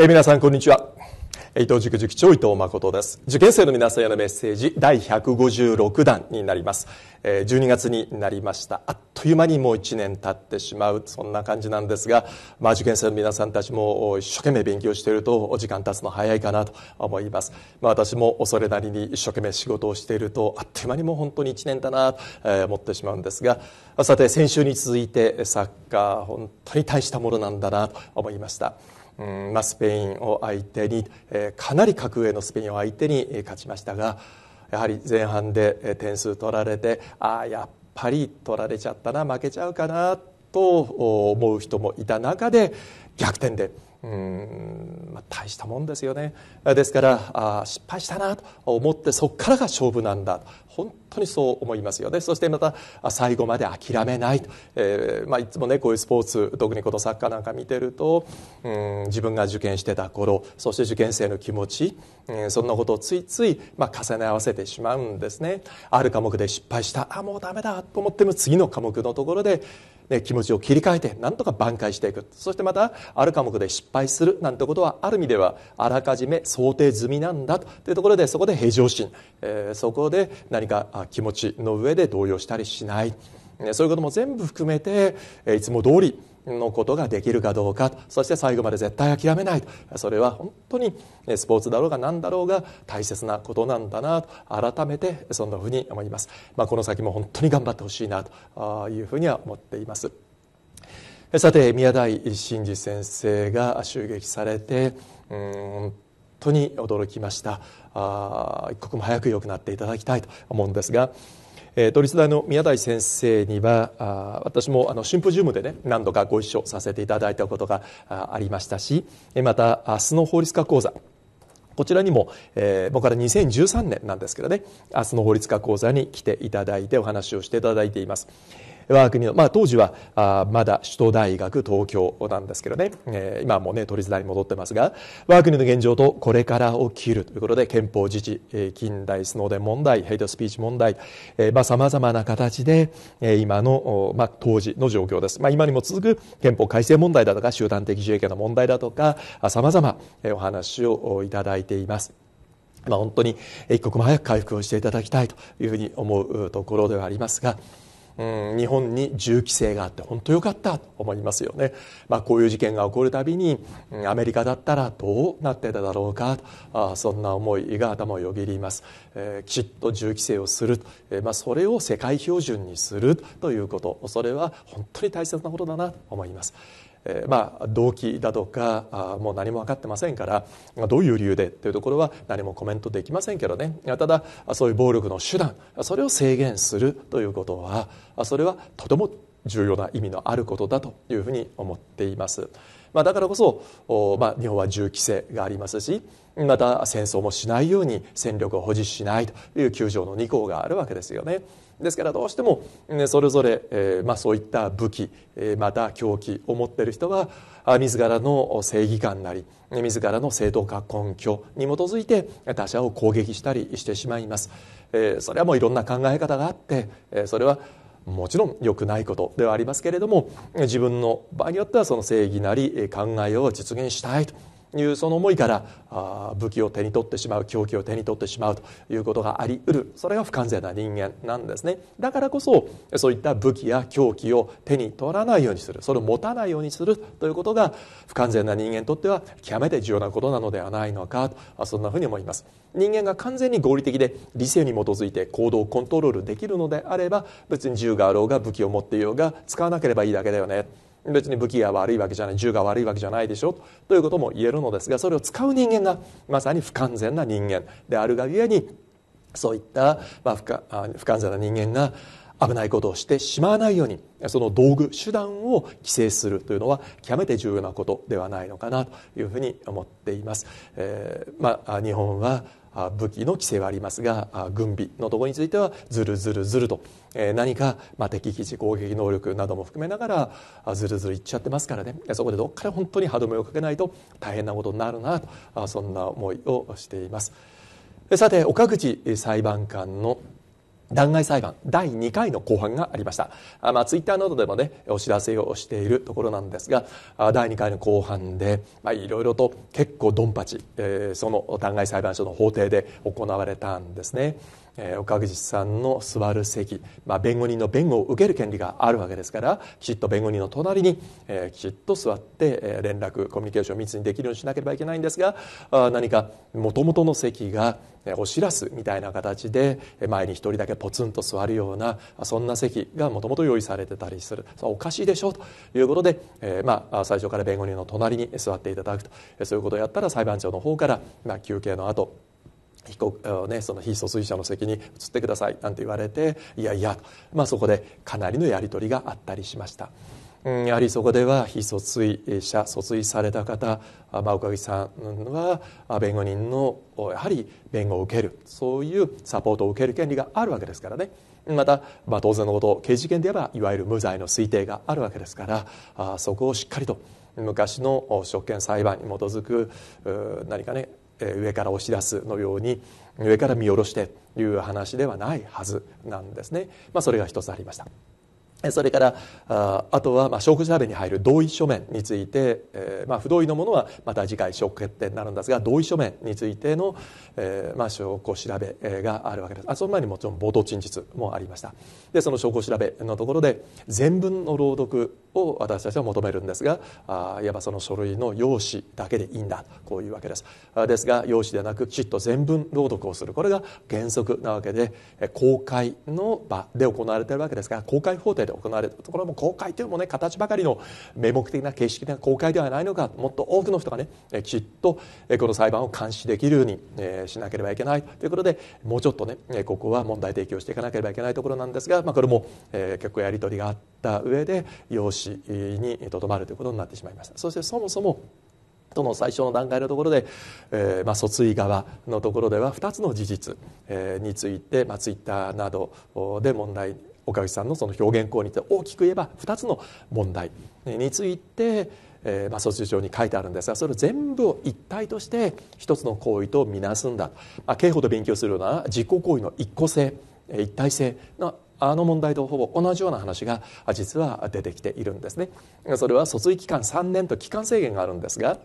え皆さんこんにちは伊藤塾塾長伊藤誠です受験生の皆さんへのメッセージ第156弾になります12月になりましたあっという間にもう1年経ってしまうそんな感じなんですが、まあ、受験生の皆さんたちも一生懸命勉強していると時間経つの早いかなと思います、まあ、私もそれなりに一生懸命仕事をしているとあっという間にもう本当に1年だなと思ってしまうんですがさて先週に続いてサッカー本当に大したものなんだなと思いましたまあ、スペインを相手に、かなり格上のスペインを相手に勝ちましたがやはり前半で点数取られてああやっぱり取られちゃったな負けちゃうかなと思う人もいた中で逆転で。うんまあ、大したもんですよねですからあ失敗したなと思ってそこからが勝負なんだと本当にそう思いますよねそしてまた最後まで諦めないと、えーまあ、いつもねこういうスポーツ特にこのサッカーなんか見てるとうん自分が受験してた頃そして受験生の気持ち、うん、そんなことをついつい、まあ、重ね合わせてしまうんですねある科目で失敗したあもうダメだと思っても次の科目のところでね、気持ちを切り替えてなんとか挽回していくそしてまたある科目で失敗するなんてことはある意味ではあらかじめ想定済みなんだというところでそこで平常心、えー、そこで何か気持ちの上で動揺したりしない、ね、そういうことも全部含めて、えいつも通りのことができるかどうかそして最後まで絶対諦めないそれは本当にスポーツだろうが何だろうが大切なことなんだなと改めてそんなふうに思います、まあ、この先も本当に頑張ってほしいなというふうには思っていますさて宮台真司先生が襲撃されてうん本当に驚きましたあ一刻も早く良くなっていただきたいと思うんですが都立大の宮台先生にはあ私もあのシンポジウムでね何度かご一緒させていただいたことがありましたしまた明日の法律家講座こちらにも、えー、僕から2013年なんですけどね明日の法律家講座に来ていただいてお話をしていただいています。我が国の、まあ、当時はあまだ首都大学東京なんですけどね、えー、今もね都立大に戻ってますが我が国の現状とこれからを切るということで憲法自治、えー、近代スノーデン問題ヘイトスピーチ問題さまざ、まな形で今の、まあ、当時の状況です、まあ、今にも続く憲法改正問題だとか集団的自衛権の問題だとかさまざまお話をいただいています。まあ、本当に一刻も早く回復をしていただきたいというふうに思うところではありますが。うん、日本に銃規制があって本当よかったと思いますよね、まあ、こういう事件が起こるたびにアメリカだったらどうなってただろうかあそんな思いが頭をよぎります、えー、きちっと銃規制をする、えー、まあ、それを世界標準にするということそれは本当に大切なことだなと思いますえー、まあ、動機だとかあもう何も分かってませんからどういう理由でというところは何もコメントできませんけどねただそういう暴力の手段それを制限するということはそれはとても重要な意味のあることだというふうに思っています。まあ、だからこそ、まあ、日本は銃規制がありますしまた戦争もしないように戦力を保持しないという9条の2項があるわけですよね。ですからどうしてもそれぞれ、えー、まあ、そういった武器、えー、また狂気を持っている人は自らの正義感なり自らの正当化根拠に基づいて他者を攻撃したりしてしまいます。えー、それはもういろんな考え方があってそれはもちろん良くないことではありますけれども自分の場合によってはその正義なり考えを実現したいというその思いから武器を手に取ってしまう狂気を手に取ってしまうということがあり得るそれが不完全な人間なんですねだからこそそういった武器や狂気を手に取らないようにするそれを持たないようにするということが不完全な人間にとっては極めて重要なことなのではないのかとそんなふうに思います人間が完全に合理的で理性に基づいて行動をコントロールできるのであれば別に銃があろうが武器を持っていようが使わなければいいだけだよね別に武器が悪いわけじゃない銃が悪いわけじゃないでしょということも言えるのですがそれを使う人間がまさに不完全な人間であるがゆえにそういった、まあ、不か不完全な人間が危ないことをしてしまわないようにその道具手段を規制するというのは極めて重要なことではないのかなというふうに思っています、えー、まあ、日本は武器の規制はありますが軍備のところについてはずるずるずると何か敵基地攻撃能力なども含めながらずるずるいっちゃってますからねそこでどっかで本当に歯止めをかけないと大変なことになるなとそんな思いをしています。さて岡口裁判官の弾劾裁判第2回の公判がありましたあ、まあ、ツイッターなどでもねお知らせをしているところなんですが第2回の公判でいろいろと結構ドンパチ、えー、その弾劾裁判所の法廷で行われたんですね。岡口さんの座る席、まあ、弁護人の弁護を受ける権利があるわけですからきちっと弁護人の隣に、えー、きちっと座って連絡コミュニケーションを密にできるようにしなければいけないんですが何かもともとの席がおしらすみたいな形で前に一人だけポツンと座るようなそんな席がもともと用意されてたりするおかしいでしょうということで、えー、まあ、最初から弁護人の隣に座っていただくとそういうことをやったら裁判長の方から、まあ、休憩の後被告、ね、その被訴追者の席に移ってくださいなんて言われていやいや、まあ、そこでかなりのやり取りがあったりしました。やはりそこでは被訴追者訴追された方、まあ、岡木さんは弁護人のやはり弁護を受けるそういうサポートを受ける権利があるわけですからねまた、まあ、当然のこと刑事件で言えばいわゆる無罪の推定があるわけですからあそこをしっかりと昔の職権裁判に基づく何かね上から押し出すのように上から見下ろしてという話ではないはずなんですね、まあ、それが一つありました。それからあとは、まあ、証拠調べに入る同意書面について、えーまあ、不同意のものはまた次回証拠決定になるんですが同意書面についての、えーまあ、証拠調べがあるわけですあその前にもちろん冒頭陳述もありましたでその証拠調べのところで全文の朗読を私たちは求めるんですがあいわばその書類の用紙だけでいいんだこういうわけですですが用紙ではなくきちっと全文朗読をするこれが原則なわけで公開の場で行われているわけですが公開法廷で行われてるところも公開というのもね形ばかりの名目的な形式的な公開ではないのかもっと多くの人がねきちっとこの裁判を監視できるようにしなければいけないということでもうちょっとねここは問題提起をしていかなければいけないところなんですが、まあ、これも結構やり取りがあった上で養子にとどまるということになってしまいました。そしてそもそもとの最初の段階のところで、えーまあ、訴追側のところでは2つの事実、えー、について、まあ、ツイッターなどで問題岡口さんのその表現項にて大きく言えば2つの問題について、えー、まあ、卒状に書いてあるんですがそれを全部を一体として一つの行為とみなすんだ、まあ、刑法で勉強するような実行行為の一個性一体性のあの問題とほぼ同じような話が実は出てきているんですねそれは訴追期間3年と期間制限があるんですが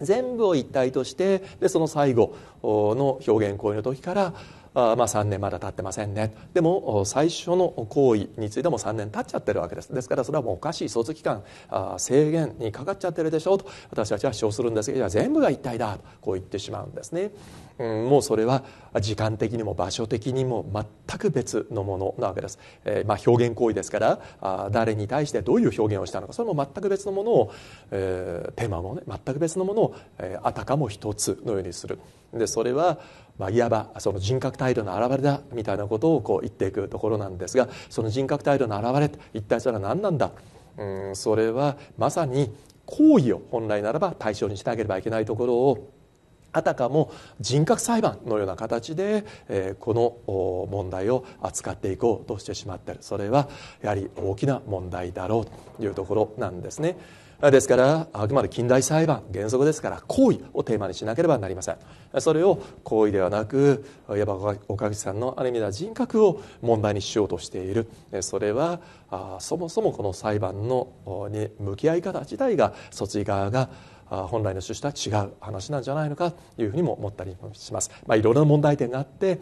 全部を一体としてでその最後の表現行為の時からあまあ3年まだ経ってませんねでも最初の行為についても3年経っちゃってるわけですですからそれはもうおかしい卒期間あ制限にかかっちゃってるでしょうと私たちは主張するんですが全部が一体だとこう言ってしまうんですね。うん、もうそれは時間的にも場所的にも全く別のものなわけです、えー、まあ、表現行為ですからあ誰に対してどういう表現をしたのかそれも全く別のものを、えー、テーマもね全く別のものを、えー、あたかも一つのようにするでそれはまあ、いわばその人格態度の表れだみたいなことをこう言っていくところなんですがその人格態度の表れ一体それは何なんだうんそれはまさに行為を本来ならば対象にしなければいけないところをあたかも人格裁判のような形で、えー、この問題を扱っていこうとしてしまっているそれはやはり大きな問題だろうというところなんですね。ですからあくまで近代裁判原則ですから行為をテーマにしなければなりませんそれを行為ではなくいわば岡口さんのある意味では人格を問題にしようとしているそれはそもそもこの裁判のに向き合い方自体が訴追側が本来の趣旨とは違う話なんじゃないのかというふうにも思ったりします、まあ、いろいろな問題点があって、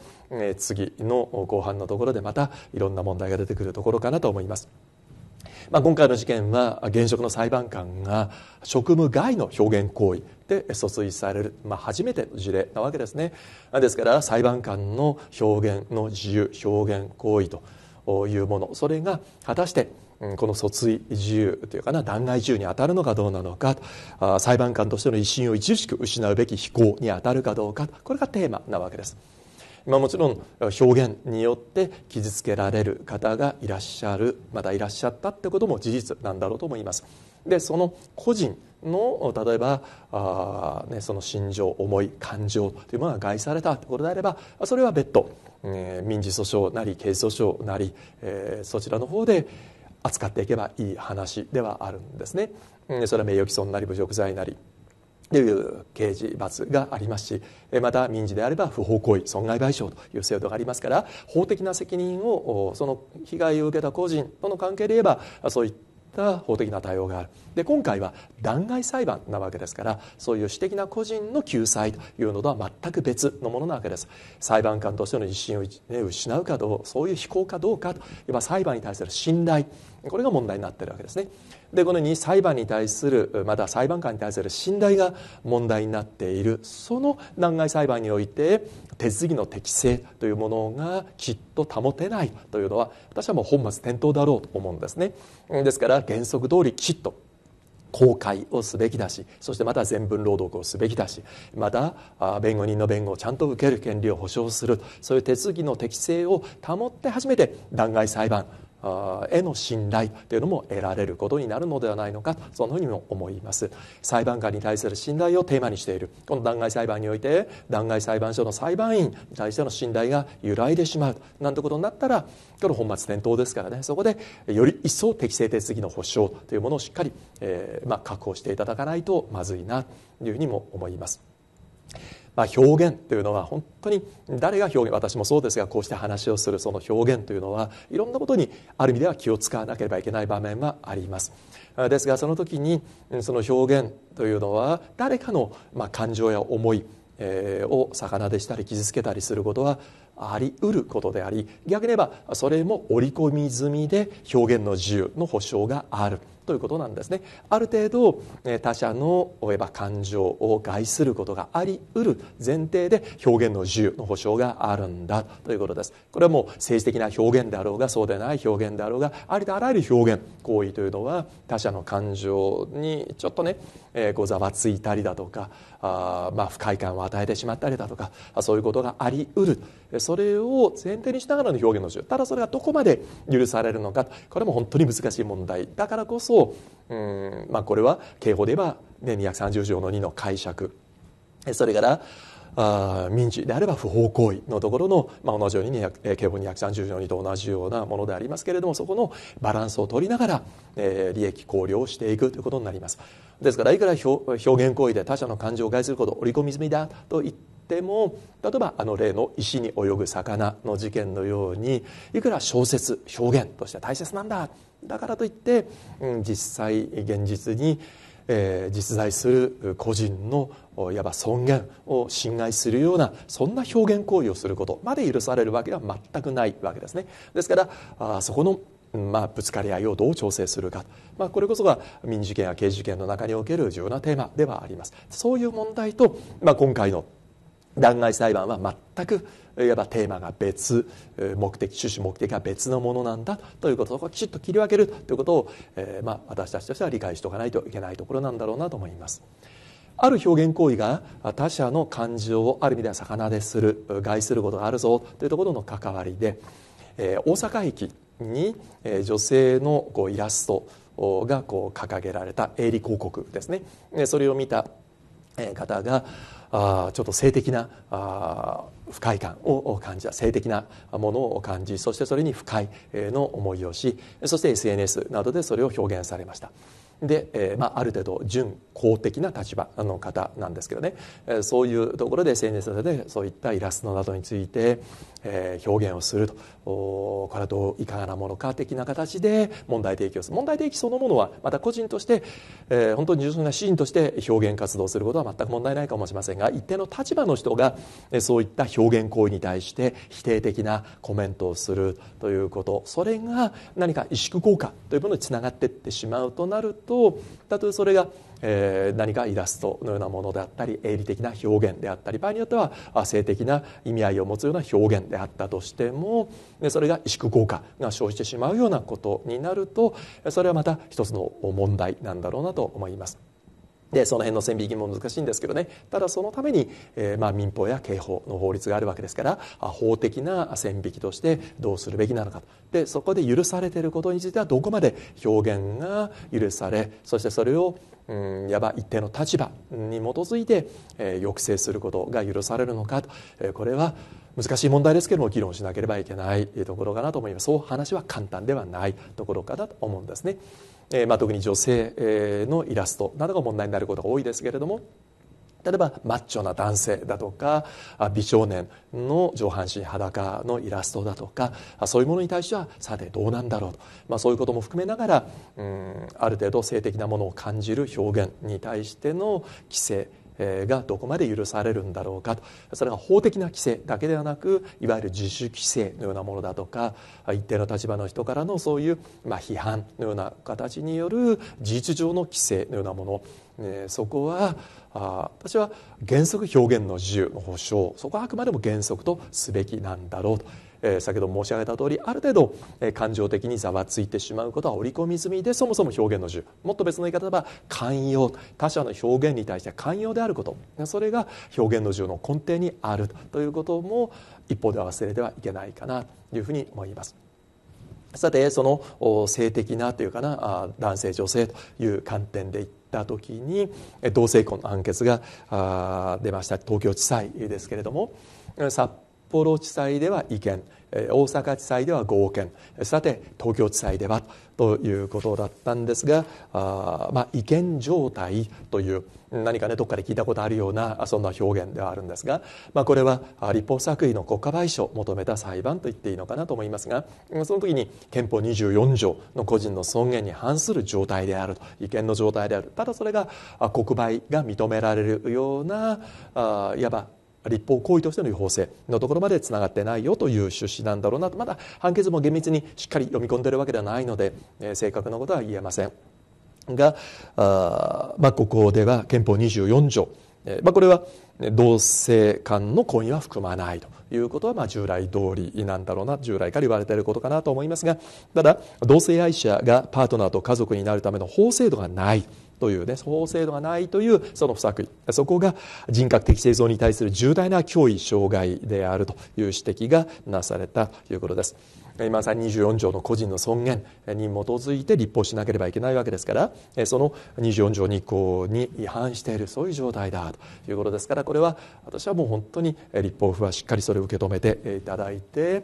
次の後半のところでまたいろんな問題が出てくるところかなと思います。まあ、今回の事件は現職の裁判官が職務外の表現行為で訴追される、まあ、初めての事例なわけですねですから裁判官の表現の自由表現行為というものそれが果たしてこの訴追自由というかな弾劾自由に当たるのかどうなのか裁判官としての威信を著しく失うべき非行に当たるかどうかこれがテーマなわけです。まあ、もちろん表現によって傷つけられる方がいらっしゃるまたいらっしゃったってことも事実なんだろうと思いますでその個人の例えばあ、ね、その心情思い感情というものが害されたということであればそれは別途、えー、民事訴訟なり刑事訴訟なり、えー、そちらの方で扱っていけばいい話ではあるんですね。それは名誉毀損なり侮辱罪なりという刑事罰がありますしまた民事であれば不法行為損害賠償という制度がありますから法的な責任をその被害を受けた個人との関係で言えばそういった法的な対応があるで今回は弾劾裁判なわけですからそういう私的な個人の救済というのとは全く別のものなわけです裁判官としての自信を、失うかどうそういう非行かどうかといえば裁判に対する信頼これが問題になっているわけですねでこのように裁判に対するまた裁判官に対する信頼が問題になっているその弾劾裁判において手続きの適正というものがきっと保てないというのは私はもう本末転倒だろうと思うんですねですから原則通りきちっと公開をすべきだしそしてまた全文朗読をすべきだしまた弁護人の弁護をちゃんと受ける権利を保障するそういう手続きの適正を保って初めて弾劾裁判への信頼というのも得られることになるのではないのかそのようにも思います裁判官に対する信頼をテーマにしているこの弾劾裁判において弾劾裁判所の裁判員に対しての信頼が揺らいでしまうなんてことになったらこれ本末転倒ですからねそこでより一層適正手続きの保障というものをしっかり、えー、まあ、確保していただかないとまずいなというふうにも思います。まあ、表現というのは本当に誰が表現私もそうですがこうして話をするその表現というのはいろんなことにある意味では気を使わなければいけない場面はありますですがその時にその表現というのは誰かのまあ感情や思いを逆なでしたり傷つけたりすることはあり得ることであり逆に言えばそれも織り込み済みで表現の自由の保障がある。ということなんですねある程度他者の言えば感情を害することがあり得る前提で表現の自由の保障があるんだということですこれはもう政治的な表現であろうがそうでない表現であろうがありとあらゆる表現行為というのは他者の感情にちょっとね、えー、ざわついたりだとかあ、まあ、不快感を与えてしまったりだとかそういうことがあり得るそれを前提にしながらの表現の自由ただそれがどこまで許されるのかこれも本当に難しい問題だからこそうん、まあ、これは刑法で言えば、ね、230条の2の解釈それからあ民事であれば不法行為のところの、まあ、同じように刑法230条2と同じようなものでありますけれどもそこのバランスを取りながら、えー、利益考慮をしていくということになりますですからいくら表現行為で他者の感情を害すること織り込み済みだと言っても例えばあの例の石に泳ぐ魚の事件のようにいくら小説表現として大切なんだだからといって、うん、実際現実に、えー、実在する個人のいわば尊厳を侵害するようなそんな表現行為をすることまで許されるわけでは全くないわけですねですからあそこのまあ、ぶつかり合いをどう調整するか、まあ、これこそが民事件や刑事事件の中における重要なテーマではありますそういう問題と、まあ、今回の弾劾裁判は全くいわばテーマが別目的趣旨目的が別のものなんだということをきちっと切り分けるということを、えー、まあ、私たちとしては理解しておかないといけないところなんだろうなと思います。ある表現行為が他者の感情をある意味では魚でする害することがあるぞというところの関わりで、えー、大阪駅に、えー、女性のこうイラストがこう掲げられた営利広告ですねそれを見た方があちょっと性的なあ不快感を感じた性的なものを感じそしてそれに不快の思いをしそして SNS などでそれを表現されましたで、えーまあ、ある程度準公的な立場の方なんですけどね、えー、そういうところで SNS でそういったイラストなどについて、えー、表現をするとおこれはどういかがなものか的な形で問題提起をする問題提起そのものはまた個人として、えー、本当に純粋なシーンとして表現活動することは全く問題ないかもしれませんが一定の立場の人が、えー、そういった表現行為に対して否定的なコメントをするということそれが何か萎縮効果というものにつながっていってしまうとなるととたとえそれが、えー、何かイラストのようなものであったり営利的な表現であったり場合によっては性的な意味合いを持つような表現であったとしてもそれが萎縮効果が生じてしまうようなことになるとそれはまた一つの問題なんだろうなと思います。でその辺の線引きも難しいんですけどねただそのために、えー、まあ、民法や刑法の法律があるわけですから法的な線引きとしてどうするべきなのかでそこで許されていることについてはどこまで表現が許されそしてそれをうんやば一定の立場に基づいて、えー、抑制することが許されるのかと、えー、これは難しい問題ですけども議論しなければいけないところかなと思いますそう話は簡単ではないところかなと思うんですね。えー、まあ、特に女性のイラストなどが問題になることが多いですけれども例えばマッチョな男性だとか美少年の上半身裸のイラストだとかそういうものに対してはさてどうなんだろうと、まあ、そういうことも含めながらうんある程度性的なものを感じる表現に対しての規制がどこまで許されるんだろうかとそれが法的な規制だけではなくいわゆる自主規制のようなものだとか一定の立場の人からのそういう、まあ、批判のような形による事実上の規制のようなものえそこはあ私は原則表現の自由の保障そこはあくまでも原則とすべきなんだろうとえ先ほど申し上げた通りある程度、え感情的にざわついてしまうことは織り込み済みでそもそも表現の自由もっと別の言い方では寛容他者の表現に対して寛容であることそれが表現の自由の根底にあるということも一方では忘れてはいけないかなというふうに思います。さてその性的なというかな男性女性という観点でいった時に同性婚の判決が出ました東京地裁ですけれども札札幌地裁では違憲大阪地裁では合憲さて東京地裁ではということだったんですがあ、まあ、違憲状態という何かねどっかで聞いたことあるようなそんな表現ではあるんですが、まあ、これは立法作為の国家賠償を求めた裁判と言っていいのかなと思いますがその時に憲法24条の個人の尊厳に反する状態であると違憲の状態であるただそれが国賠が認められるようないわば立法行為としての違法性のところまでつながってないよという趣旨なんだろうなとまだ判決も厳密にしっかり読み込んでいるわけではないので、えー、正確なことは言えませんがあ、まあ、ここでは憲法24条、えー、まあ、これは同性間の婚姻は含まないということはまあ従来通りなんだろうな従来から言われていることかなと思いますがただ同性愛者がパートナーと家族になるための法制度がない。というね法制度がないというその不作為そこが人格的製造に対する重大な脅威障害であるという指摘がなされたということです。今さ24条の個人の尊厳に基づいて立法しなければいけないわけですからその24条2項に違反しているそういう状態だということですからこれは私はもう本当に立法府はしっかりそれを受け止めていただいて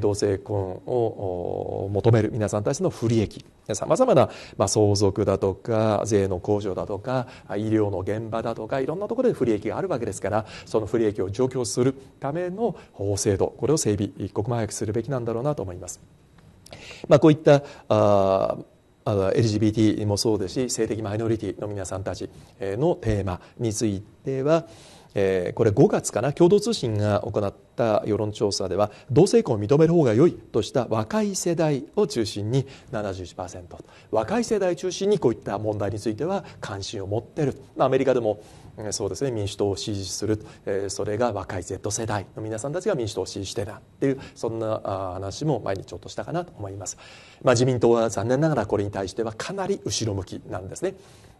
同性婚を求める皆さんたちの不利益さまざまな、相続だとか税の控除だとか医療の現場だとかいろんなところで不利益があるわけですからその不利益を除去するための法制度これを整備一刻も早くするべきなんだろうなと思います。まあ、こういったあ LGBT もそうですし性的マイノリティの皆さんたちのテーマについてはえー、これ5月かな共同通信が行った世論調査では同性婚を認める方が良いとした若い世代を中心に71%若い世代中心にこういった問題については関心を持っているアメリカでもそうですね民主党を支持する、えー、それが若い Z 世代の皆さんたちが民主党を支持してたっていうそんな話も毎日ちょっとしたかなと思います、まあ、自民党は残念ながらこれに対してはかなり後ろ向きなんですね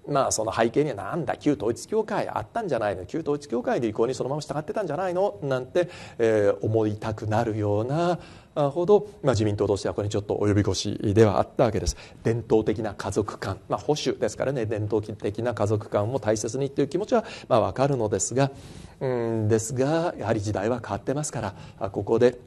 まあ、その背景になんだ旧統一教会あったんじゃないの旧統一教会の意向にそのまま従ってたんじゃないのなんて、えー、思いたくなるようなほど、まあ、自民党としてはこれにちょっと及び腰ではあったわけです伝統的な家族観、まあ、保守ですからね伝統的な家族観を大切にという気持ちはまあ分かるのですがうんですがやはり時代は変わってますからここで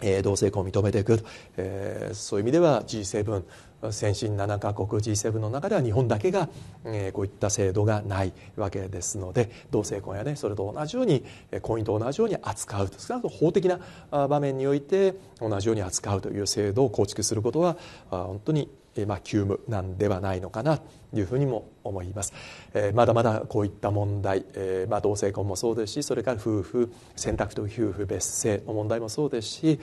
えー、同性婚を認めていく、えー、そういう意味では G7 先進7カ国 G7 の中では日本だけが、えー、こういった制度がないわけですので同性婚やねそれと同じように婚姻と同じように扱う少なくとも法的な場面において同じように扱うという制度を構築することは本当にまあ、急務なんではないのかなというふうにも思います、えー、まだまだこういった問題、えー、まあ、同性婚もそうですしそれから夫婦選択と夫婦別姓の問題もそうですし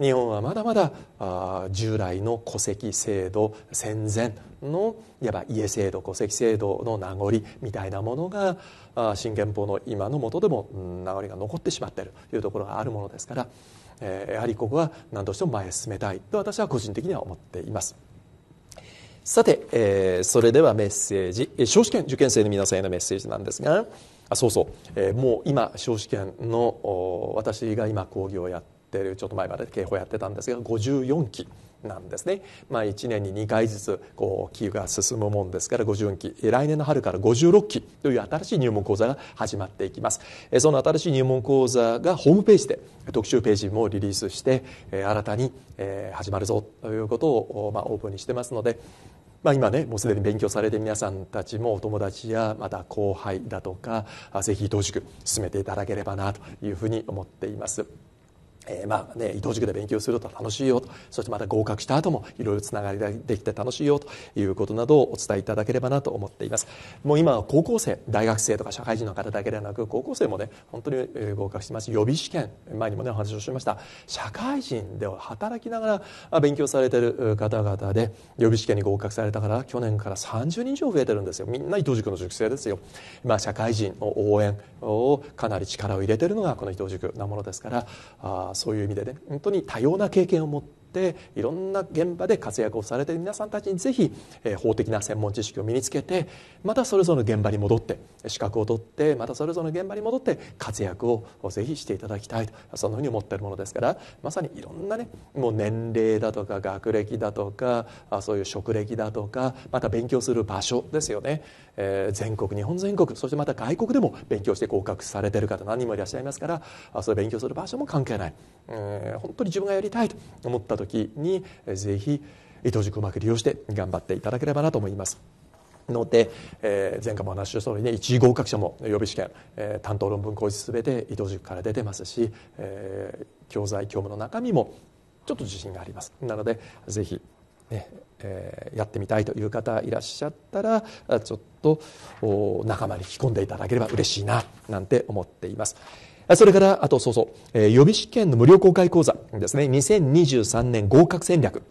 日本はまだまだあ従来の戸籍制度戦前のいわば家制度戸籍制度の名残みたいなものがあ新憲法の今のもとでも、うん、名残が残ってしまっているというところがあるものですから、えー、やはりここは何としても前へ進めたいと私は個人的には思っています。さて、えー、それではメッセージ、えー、少子圏受験生の皆さんへのメッセージなんですがあそうそう、えー、もう今少子圏の私が今講義をやっているちょっと前まで警報やってたんですが54期なんですね、まあ、1年に2回ずつこうが進むもんですから54期来年の春から56期という新しい入門講座が始まっていきますその新しい入門講座がホームページで特集ページもリリースして新たに始まるぞということをまあオープンにしてますのでまあ、今ねもうすでに勉強されて皆さんたちもお友達やまた後輩だとかぜひ同塾進めていただければなというふうに思っています。えー、まあね、伊藤塾で勉強すると楽しいよとそしてまた合格した後もいろいろつながりができて楽しいよということなどをお伝えいただければなと思っていますもう今は高校生大学生とか社会人の方だけではなく高校生もね本当に合格してます予備試験前にもねお話をしました社会人では働きながら勉強されてる方々で予備試験に合格されたから去年から30人以上増えてるんですよみんな伊藤塾の塾生ですよ、まあ、社会人の応援をかなり力を入れてるのがこの伊藤塾なものですからあそういう意味でね本当に多様な経験を持っていろんな現場で活躍をされている皆さんたちにぜひ、え法的な専門知識を身につけてまたそれぞれの現場に戻って資格を取ってまたそれぞれの現場に戻って活躍をぜひしていただきたいとそのように思ってるものですからまさにいろんなねもう年齢だとか学歴だとかそういう職歴だとかまた勉強する場所ですよねえー、全国日本全国そしてまた外国でも勉強して合格されてる方何人もいらっしゃいますからあそれ勉強する場所も関係ない、えー、本当に自分がやりたいと思った時に、えー、ぜひ伊藤塾をうまく利用して頑張っていただければなと思います。ので、えー、前回もお話しした通りね一次合格者も予備試験、えー、担当論文講師すべて伊藤塾から出てますし、えー、教材教務の中身もちょっと自信がありますなのでぜひねえー、やってみたいという方いらっしゃったらちょっと仲間に引き込んでいただければ嬉しいななんて思っています。それから、あと、そうそう、えー、予備試験の無料公開講座ですね、2023年合格戦略。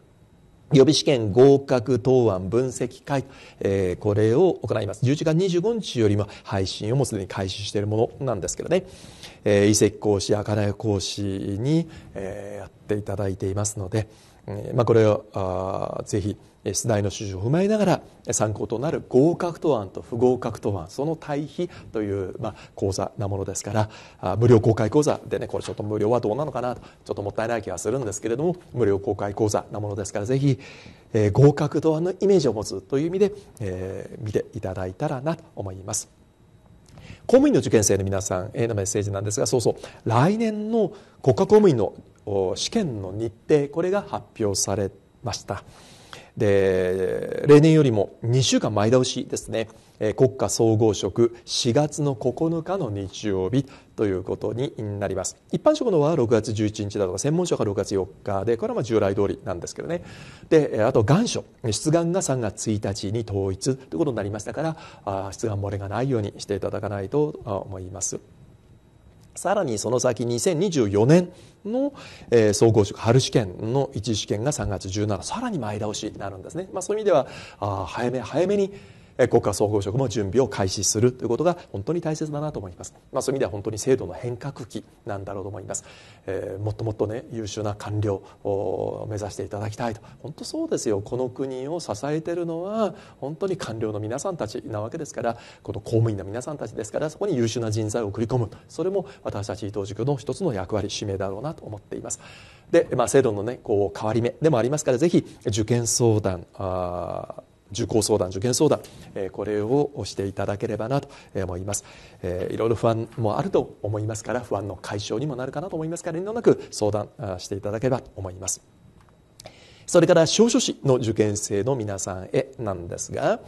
予備試験合格答案分析会、えー、これを行います。11月25日よりも配信をもうすでに開始しているものなんですけどね。え遺跡講師茜屋講師に、えやっていただいていますので、えまあ、これをあぜひ出題の趣旨を踏まえながら参考となる合格答案と不合格答案その対比という、まあ、講座なものですからあ無料公開講座でねこれちょっと無料はどうなのかなとちょっともったいない気がするんですけれども無料公開講座なものですからぜひ、えー、合格答案のイメージを持つという意味で、えー、見ていただいたらなと思います。公務員の受験生の皆さんへのメッセージなんですがそうそう来年の国家公務員の試験の日程これが発表されましたで例年よりも2週間前倒しですね国家総合職4月の9日の日曜日ということになります一般職のは6月11日だとか専門職は6月4日でこれはまあ従来通りなんですけどねであと願書出願が3月1日に統一ということになりましたから出願漏れがないようにしていただかないと思いますさらにその先2024年の、総合職春試験の1次試験が3月17さらに前倒しになるんですね、まあ、そういう意味では早め早めに国家総合職も準備を開始するということが本当に大切だなと思います、まあ、そういう意味では本当に制度の変革期なんだろうと思います、えー、もっともっとね優秀な官僚を目指していただきたいと本当そうですよこの国を支えているのは本当に官僚の皆さんたちなわけですからこの公務員の皆さんたちですからそこに優秀な人材を送り込むそれも私たち伊藤塾の一つの役割使命だろうなと思っていますで、まあ、制度の、ね、こう変わり目でもありますからぜひ受験相談あ受講相談受験相談これをしていただければなと思いますいろいろ不安もあると思いますから不安の解消にもなるかなと思いますから遠慮なく相談していただければと思いますそれから小書士の受験生の皆さんへなんですが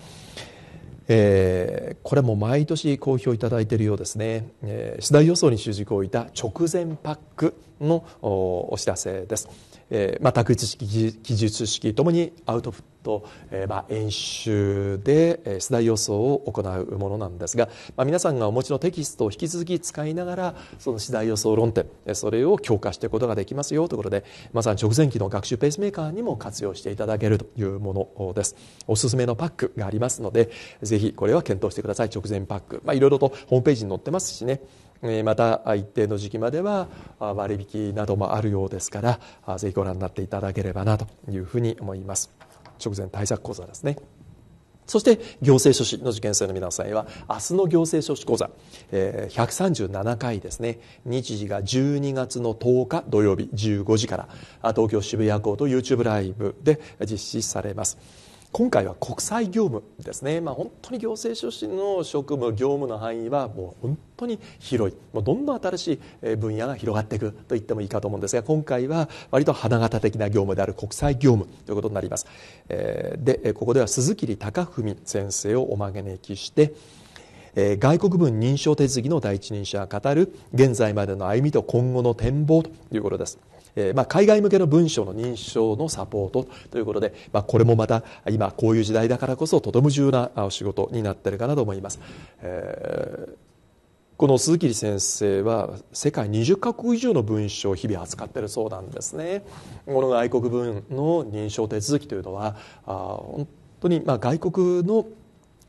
えー、これも毎年公表いただいているようですね、えー、次第予想に主軸を置いた直前パックのお知らせですえーまあ、卓越式記述式ともにアウトプット、えーまあ、演習で、えー、出題予想を行うものなんですが、まあ、皆さんがお持ちのテキストを引き続き使いながらその出題予想論点それを強化していくことができますよということでまさに直前期の学習ペースメーカーにも活用していただけるというものですおすすめのパックがありますのでぜひこれは検討してください直前パック、まあ、いろいろとホームページに載ってますしねまた一定の時期までは割引などもあるようですからぜひご覧になっていただければなというふうに思います直前対策講座ですねそして行政書士の受験生の皆さんへは明日の行政書士講座、137回ですね日時が12月の10日土曜日15時から東京渋谷校と YouTube ライブで実施されます今回は国際業務ですね、まあ、本当に行政書士の職務業務の範囲はもう本当に広いもうどんどん新しい分野が広がっていくと言ってもいいかと思うんですが今回は割と花形的な業務である国際業務ということになります、えー、でここでは鈴木隆文先生をお招きしてえ外国文認証手続きの第一人者が語る現在までの歩みと今後の展望ということですえまあ、海外向けの文章の認証のサポートということで、まあ、これもまた今こういう時代だからこそとても重要なお仕事になってるかなと思います。えーこの鈴木先生は世界20カ国以上の文書を日々扱ってるそうなんですねこの外国文の認証手続きというのはあ本当にまあ外国の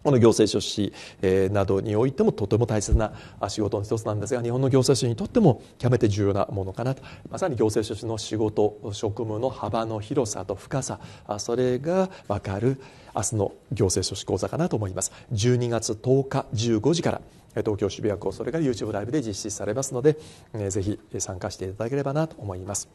この行政書士などにおいてもとても大切な仕事の一つなんですが日本の行政書士にとっても極めて重要なものかなとまさに行政書士の仕事職務の幅の広さと深さそれが分かる明日の行政書士講座かなと思います12月10日15時から東京渋谷校それから YouTube ライブで実施されますのでぜひ参加していただければなと思います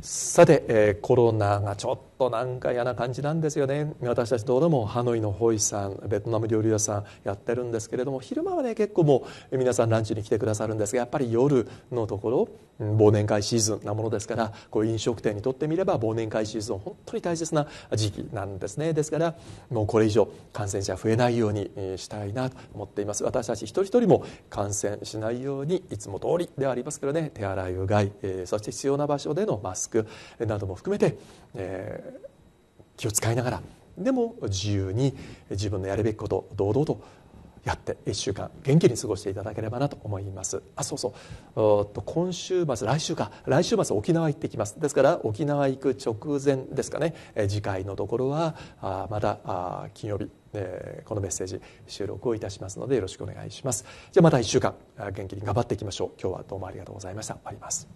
さてコロナがちょっととなんか嫌な感じなんですよね私たちどうでもハノイのホイさんベトナム料理屋さんやってるんですけれども昼間はね結構もう皆さんランチに来てくださるんですがやっぱり夜のところ忘年会シーズンなものですからこう飲食店にとってみれば忘年会シーズン本当に大切な時期なんですねですからもうこれ以上感染者増えないようにしたいなと思っています私たち一人一人も感染しないようにいつも通りではありますけどね手洗いうがいそして必要な場所でのマスクなども含めて、え気を使いながらでも自由に自分のやるべきことを堂々とやって1週間元気に過ごしていただければなと思いますあそうそうと今週末来週か来週末沖縄行ってきますですから沖縄行く直前ですかね次回のところはあまたあ金曜日、えー、このメッセージ収録をいたしますのでよろしくお願いしますじゃまた1週間元気に頑張っていきましょう今日はどうもありがとうございました終わります